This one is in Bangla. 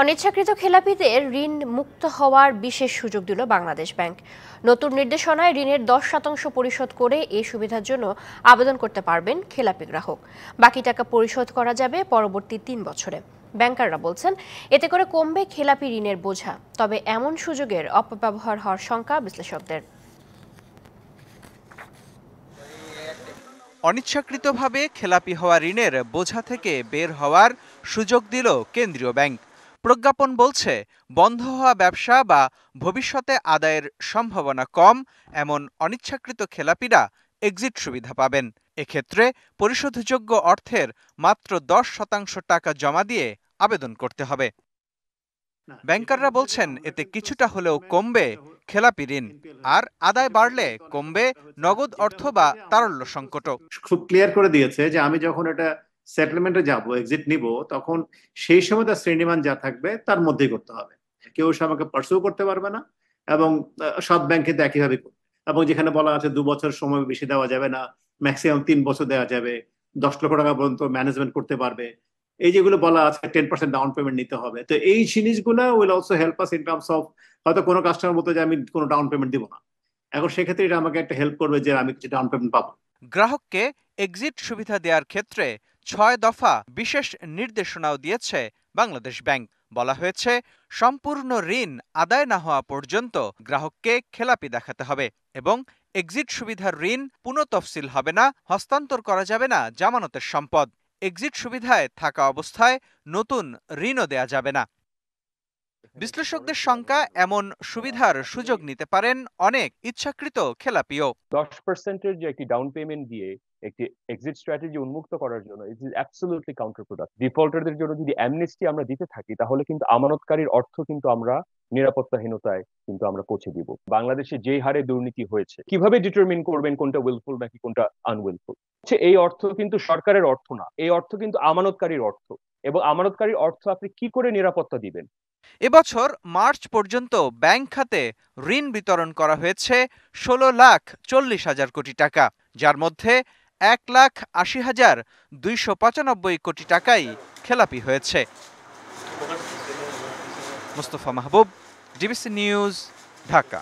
অনিচ্ছাকৃত খেলাপিদের ঋণ মুক্ত হওয়ার বিশেষ সুযোগ দিল বাংলাদেশ ব্যাংক নতুন নির্দেশনায় ঋণের দশ শতাংশ পরিশোধ করে এই সুবিধার জন্য আবেদন করতে পারবেন খেলাপি গ্রাহক বাকি টাকা পরিশোধ করা যাবে পরবর্তী তিন বছরে ব্যাংকাররা বলছেন এতে করে কমবে খেলাপি ঋণের বোঝা তবে এমন সুযোগের অপব্যবহার হওয়ার শঙ্কা বিশ্লেষকদের অনিচ্ছাকৃতভাবে খেলাপি হওয়া ঋণের বোঝা থেকে বের হওয়ার সুযোগ দিল কেন্দ্রীয় ব্যাংক প্রজ্ঞাপন বলছে বন্ধ হওয়া ব্যবসা বা ভবিষ্যতে আদায়ের সম্ভাবনা কম এমন অনিচ্ছাকৃত খেলাপিরা এক্সিট সুবিধা পাবেন এক্ষেত্রে পরিশোধযোগ্য অর্থের মাত্র দশ শতাংশ টাকা জমা দিয়ে আবেদন করতে হবে ব্যাংকাররা বলছেন এতে কিছুটা হলেও কমবে খেলাপি ঋণ আর আদায় বাড়লে কমবে নগদ অর্থ বা তারল্য সংকট খুব ক্লিয়ার করে দিয়েছে যে আমি যখন এটা সেটেলমেন্টে যাব এক্সিট নিব তখন সেই সময় তার শ্রেণীমান যা থাকবে তার মধ্যেই করতে হবে কেউ সে আমাকে পার্সেও করতে পারবে না এবং সব ব্যাংকে তো একইভাবে এবং যেখানে বলা আছে দু বছর সময় বেশি দেওয়া যাবে না ম্যাক্সিমাম তিন বছর দেওয়া যাবে দশ লক্ষ টাকা পর্যন্ত ম্যানেজমেন্ট করতে পারবে এই যেগুলো বলা আছে টেন পার্সেন্ট ডাউন পেমেন্ট নিতে হবে তো এই জিনিসগুলো will also help us in terms of হয়তো কোনো কাস্টমার বলতে যে আমি কোনো ডাউন পেমেন্ট দিব না এখন সেক্ষেত্রে এটা আমাকে একটা হেল্প করবে যে আমি কিছু ডাউন পেমেন্ট পাবো গ্রাহককে এক্সিট সুবিধা দেওয়ার ক্ষেত্রে ছয় দফা বিশেষ নির্দেশনাও দিয়েছে বাংলাদেশ ব্যাংক বলা হয়েছে সম্পূর্ণ ঋণ আদায় না হওয়া পর্যন্ত গ্রাহককে খেলাপি দেখাতে হবে এবং এক্সিট সুবিধার ঋণ পুনঃতফসিল হবে না হস্তান্তর করা যাবে না জামানতের সম্পদ এক্সিট সুবিধায় থাকা অবস্থায় নতুন ঋণও দেয়া যাবে না বিশ্লেষকদের সংখ্যা এমন সুবিধার সুযোগ নিতে পারেন অনেক ইচ্ছাকৃত খেলাপিও দশ পার্সেন্টের যে একটি ডাউন পেমেন্ট দিয়ে একটি এক্সিট স্ট্র্যাটেজি উন্মুক্ত করার জন্য it is absolutely counter product ডিফল্টারদের জন্য যদি অ্যামনেস্টি আমরা দিতে থাকি তাহলে কিন্তু আমানতকারীর অর্থ কিন্তু আমরা নিরাপত্তাহীনতায় কিন্তু আমরা পৌঁছে দিব বাংলাদেশে যে হারে দুর্নীতি হয়েছে কিভাবে ডিটারমিন করবেন কোনটা উইলফুল নাকি কোনটা আনউইলফুল এই অর্থ কিন্তু সরকারের অর্থ না এই অর্থ কিন্তু আমানতকারীর অর্থ এবং আমানতকারীর অর্থ আপনি কি করে নিরাপত্তা দিবেন এবছর মার্চ পর্যন্ত ব্যাংক খাতে ঋণ বিতরণ করা হয়েছে ষোলো লাখ চল্লিশ হাজার কোটি টাকা যার মধ্যে এক লাখ আশি হাজার দুইশো পঁচানব্বই কোটি টাকাই খেলাপি হয়েছে মুস্তফা মাহবুব ডিবিসি নিউজ ঢাকা